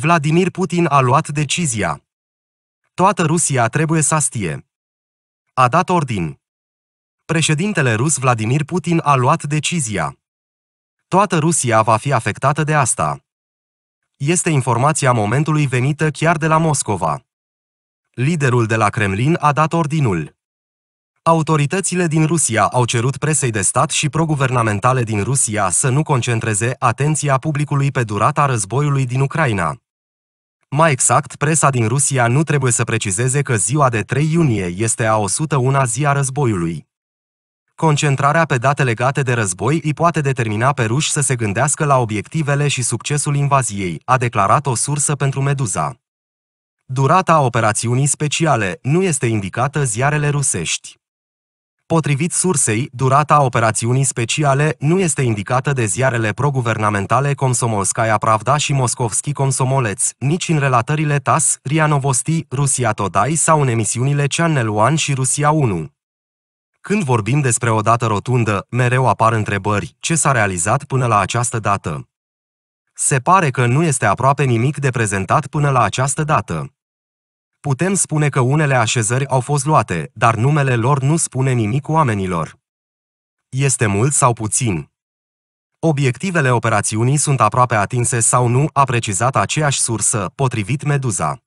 Vladimir Putin a luat decizia. Toată Rusia trebuie să stie. A dat ordin. Președintele rus Vladimir Putin a luat decizia. Toată Rusia va fi afectată de asta. Este informația momentului venită chiar de la Moscova. Liderul de la Kremlin a dat ordinul. Autoritățile din Rusia au cerut presei de stat și proguvernamentale din Rusia să nu concentreze atenția publicului pe durata războiului din Ucraina. Mai exact, presa din Rusia nu trebuie să precizeze că ziua de 3 iunie este a 101-a zi a războiului. Concentrarea pe date legate de război îi poate determina pe ruși să se gândească la obiectivele și succesul invaziei, a declarat o sursă pentru Meduza. Durata operațiunii speciale nu este indicată ziarele rusești. Potrivit sursei, durata operațiunii speciale nu este indicată de ziarele proguvernamentale Komsomolskaya Pravda și Moscovski Komsomoleț, nici în relatările TAS, RIA Novosti, Rusia Todai sau în emisiunile Channel One și Rusia 1. Când vorbim despre o dată rotundă, mereu apar întrebări, ce s-a realizat până la această dată? Se pare că nu este aproape nimic de prezentat până la această dată. Putem spune că unele așezări au fost luate, dar numele lor nu spune nimic oamenilor. Este mult sau puțin? Obiectivele operațiunii sunt aproape atinse sau nu, a precizat aceeași sursă, potrivit Meduza.